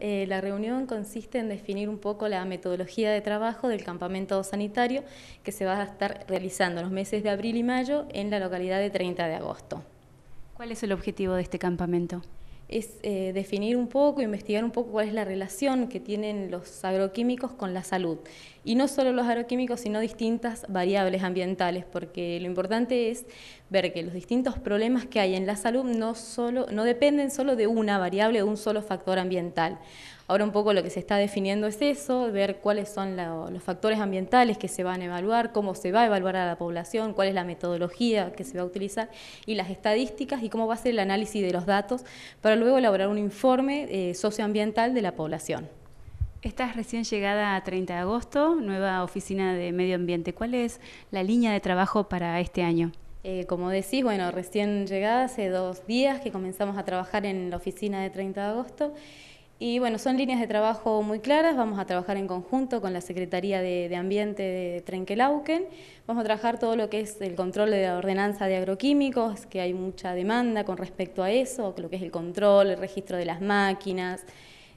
Eh, la reunión consiste en definir un poco la metodología de trabajo del campamento sanitario que se va a estar realizando en los meses de abril y mayo en la localidad de 30 de agosto. ¿Cuál es el objetivo de este campamento? es eh, definir un poco, investigar un poco cuál es la relación que tienen los agroquímicos con la salud. Y no solo los agroquímicos, sino distintas variables ambientales, porque lo importante es ver que los distintos problemas que hay en la salud no, solo, no dependen solo de una variable, de un solo factor ambiental. Ahora un poco lo que se está definiendo es eso, ver cuáles son los factores ambientales que se van a evaluar, cómo se va a evaluar a la población, cuál es la metodología que se va a utilizar y las estadísticas y cómo va a ser el análisis de los datos para luego elaborar un informe eh, socioambiental de la población. Esta recién llegada a 30 de agosto, nueva oficina de medio ambiente. ¿Cuál es la línea de trabajo para este año? Eh, como decís, bueno, recién llegada, hace dos días que comenzamos a trabajar en la oficina de 30 de agosto y bueno, son líneas de trabajo muy claras, vamos a trabajar en conjunto con la Secretaría de, Ambiente de Trenquelauquen, vamos a trabajar todo lo que es el control de la ordenanza de agroquímicos, que hay mucha demanda con respecto a eso, lo que es el control, el registro de las máquinas,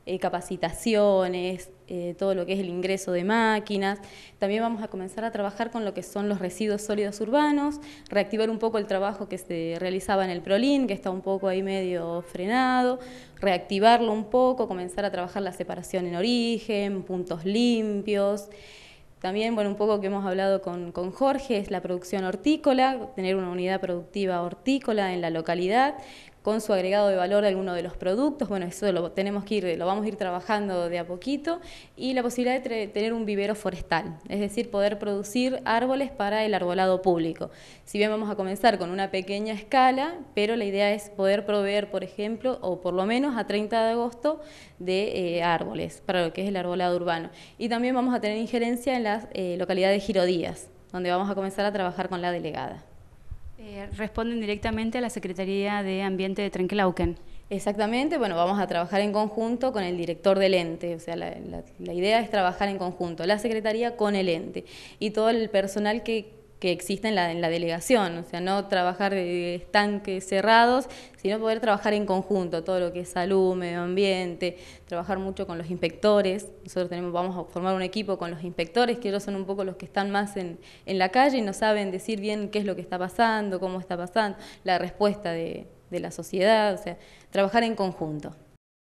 eh, capacitaciones, eh, todo lo que es el ingreso de máquinas. También vamos a comenzar a trabajar con lo que son los residuos sólidos urbanos, reactivar un poco el trabajo que se realizaba en el PROLIN, que está un poco ahí medio frenado, reactivarlo un poco, comenzar a trabajar la separación en origen, puntos limpios. También, bueno, un poco que hemos hablado con, con, Jorge, es la producción hortícola, tener una unidad productiva hortícola en la localidad, con su agregado de valor de alguno de los productos. Bueno, eso lo tenemos que ir, lo vamos a ir trabajando de a poquito. Y la posibilidad de tener un vivero forestal, es decir, poder producir árboles para el arbolado público. Si bien vamos a comenzar con una pequeña escala, pero la idea es poder proveer, por ejemplo, o por lo menos a 30 de agosto, de eh, árboles para lo que es el arbolado urbano. Y también vamos a tener injerencia en la eh, localidad de Girodías, donde vamos a comenzar a trabajar con la delegada. Eh, responden directamente a la Secretaría de Ambiente de Trenquelauquen. Exactamente, bueno, vamos a trabajar en conjunto con el director del ente, o sea, la idea es trabajar en conjunto, la Secretaría con el ente y todo el personal que que existe en la, en la delegación, o sea, no trabajar de estanques cerrados, sino poder trabajar en conjunto, todo lo que es salud, medio ambiente, trabajar mucho con los inspectores, nosotros tenemos, vamos a formar un equipo con los inspectores, que ellos son un poco los que están más en, en la calle y no saben decir bien qué es lo que está pasando, cómo está pasando, la respuesta de, de la sociedad, o sea, trabajar en conjunto.